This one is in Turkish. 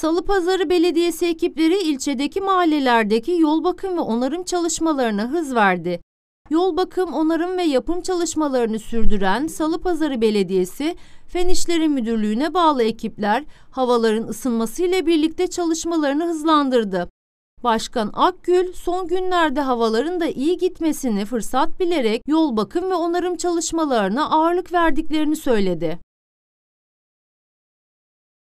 Salı Pazarı Belediyesi ekipleri ilçedeki mahallelerdeki yol bakım ve onarım çalışmalarına hız verdi. Yol bakım, onarım ve yapım çalışmalarını sürdüren Salı Pazarı Belediyesi, Fen İşleri Müdürlüğü'ne bağlı ekipler havaların ısınmasıyla birlikte çalışmalarını hızlandırdı. Başkan Akgül, son günlerde havaların da iyi gitmesini fırsat bilerek yol bakım ve onarım çalışmalarına ağırlık verdiklerini söyledi.